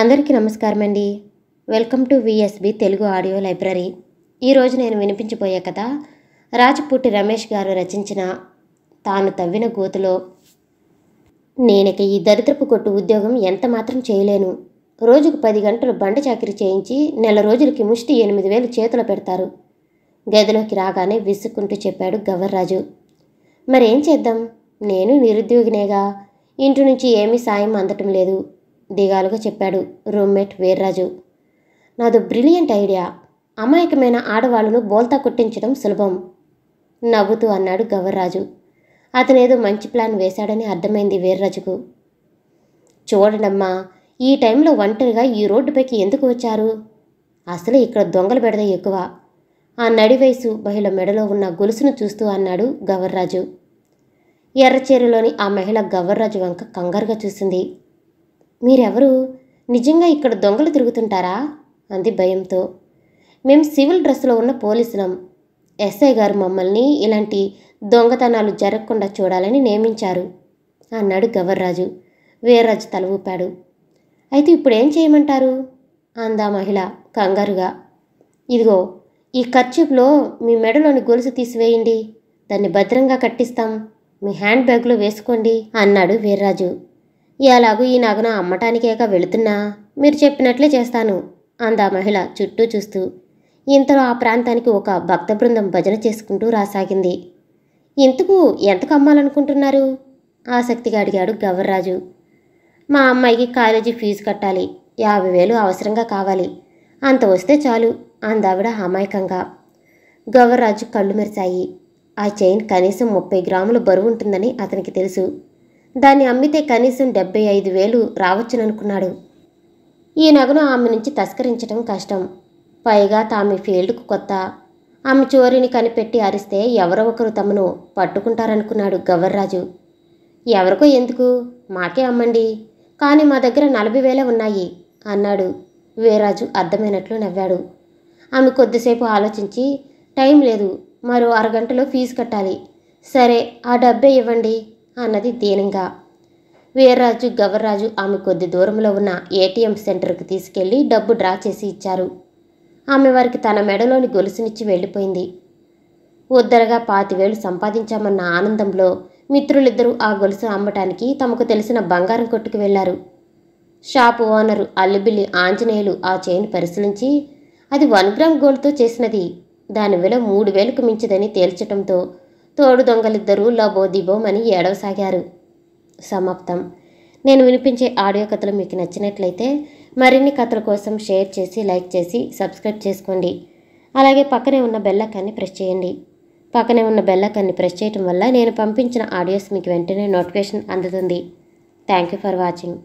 అందరికీ నమస్కారం అండి welcome to VSB Telugu audio library ఈరోజు నేను వినిపించిపోయే కథ రాజపూటి రమేష్ గారు రచించిన తాను తవ్విన గోతులో నేనిక ఈ దరిద్రపు కొట్టు ఉద్యోగం ఎంత మాత్రం చేయలేను రోజుకు పది గంటలు బండ చాకరి చేయించి నెల రోజులకి ముష్టి ఎనిమిది వేలు చేతులు పెడతారు గదిలోకి రాగానే విసుక్కుంటూ చెప్పాడు గవర్రాజు మరేం చేద్దాం నేను నిరుద్యోగినేగా ఇంటి నుంచి ఏమీ సాయం అందటం లేదు దిగాలుగా చెప్పాడు రూమ్మేట్ వీర్రాజు నాదు బ్రిలియంట్ ఐడియా అమాయకమైన ఆడవాళ్లను బోల్తా కొట్టించడం సులభం నవ్వుతూ అన్నాడు గవర్రాజు అతనేదో మంచి ప్లాన్ వేశాడని అర్థమైంది వీర్రాజుకు చూడండమ్మా ఈ టైంలో ఒంటరిగా ఈ రోడ్డుపైకి ఎందుకు వచ్చారు అసలు ఇక్కడ దొంగలు పెడద ఎక్కువ ఆ నడివయసు మహిళ మెడలో ఉన్న గొలుసును చూస్తూ అన్నాడు గవర్రాజు ఎర్రచేరులోని ఆ మహిళ గవర్రాజు వంక కంగారుగా చూసింది మీరెవరు నిజంగా ఇక్కడ దొంగలు తిరుగుతుంటారా అంది భయంతో మేము సివిల్ డ్రెస్లో ఉన్న పోలీసులం ఎస్ఐ గారు మమ్మల్ని ఇలాంటి దొంగతనాలు జరగకుండా చూడాలని నియమించారు అన్నాడు గవర్రాజు వీర్రాజు తల ఊపాడు అయితే ఇప్పుడు ఏం చేయమంటారు అందా మహిళ కంగారుగా ఇదిగో ఈ ఖర్చులో మీ మెడలోని గొలుసు తీసివేయండి దాన్ని భద్రంగా కట్టిస్తాం మీ హ్యాండ్ బ్యాగ్లో వేసుకోండి అన్నాడు వీర్రాజు ఎలాగూ ఈ నగను అమ్మటానికేక వెళుతున్నా మీరు చెప్పినట్లే చేస్తాను అంద మహిళ చుట్టూ చూస్తూ ఇంతలో ఆ ప్రాంతానికి ఒక భక్త బృందం భజన చేసుకుంటూ రాసాగింది ఇంతకు ఎంతకు అమ్మాలనుకుంటున్నారు ఆసక్తిగా అడిగాడు గవర్రాజు మా అమ్మాయికి కాలేజీ ఫీజు కట్టాలి యాభై వేలు అవసరంగా కావాలి అంత వస్తే చాలు అందావిడ అమాయకంగా గవర్రాజు కళ్ళు మెరిశాయి ఆ చైన్ కనీసం ముప్పై గ్రాముల బరువు ఉంటుందని అతనికి తెలుసు దాన్ని అమ్మితే కనీసం డెబ్బై ఐదు వేలు రావచ్చుననుకున్నాడు ఈ నగను ఆమె నుంచి తస్కరించడం కష్టం పైగా తామి ఫీల్డ్కు కొత్త ఆమె చోరీని కనిపెట్టి అరిస్తే ఎవరో ఒకరు తమను పట్టుకుంటారనుకున్నాడు గవర్రాజు ఎవరికో ఎందుకు మాకే అమ్మండి కానీ మా దగ్గర నలభై వేలే ఉన్నాయి అన్నాడు వీరాజు అర్థమైనట్లు నవ్వాడు ఆమె కొద్దిసేపు ఆలోచించి టైం లేదు మరో అరగంటలో ఫీజు కట్టాలి సరే ఆ డబ్బే ఇవ్వండి అన్నది దీనంగా వీర్రాజు గవర్రాజు ఆమె కొద్ది దూరంలో ఉన్న ఏటీఎం సెంటర్కి తీసుకెళ్లి డబ్బు డ్రా చేసి ఇచ్చారు ఆమె వారికి తన మెడలోని గొలుసునిచ్చి వెళ్ళిపోయింది ఉద్దరగా పాతివేలు సంపాదించామన్న ఆనందంలో మిత్రులిద్దరూ ఆ గొలుసు అమ్మటానికి తమకు తెలిసిన బంగారం కొట్టుకు వెళ్లారు షాపు ఓనరు అల్లుబిల్లి ఆంజనేయులు ఆ చైన్ పరిశీలించి అది వన్ గ్రామ్ గోల్డ్తో చేసినది దాని విల మూడు వేలకు మించిదని తేల్చటంతో తోడు దొంగలిద్దరూ లబోదిబోమని ఏడవసాగారు సమాప్తం నేను వినిపించే ఆడియో కథలు మీకు నచ్చినట్లయితే మరిన్ని కథల కోసం షేర్ చేసి లైక్ చేసి సబ్స్క్రైబ్ చేసుకోండి అలాగే పక్కనే ఉన్న బెల్లకాన్ని ప్రెస్ చేయండి పక్కనే ఉన్న బెల్లకాన్ని ప్రెస్ చేయటం వల్ల నేను పంపించిన ఆడియోస్ మీకు వెంటనే నోటిఫికేషన్ అందుతుంది థ్యాంక్ యూ ఫర్ వాచింగ్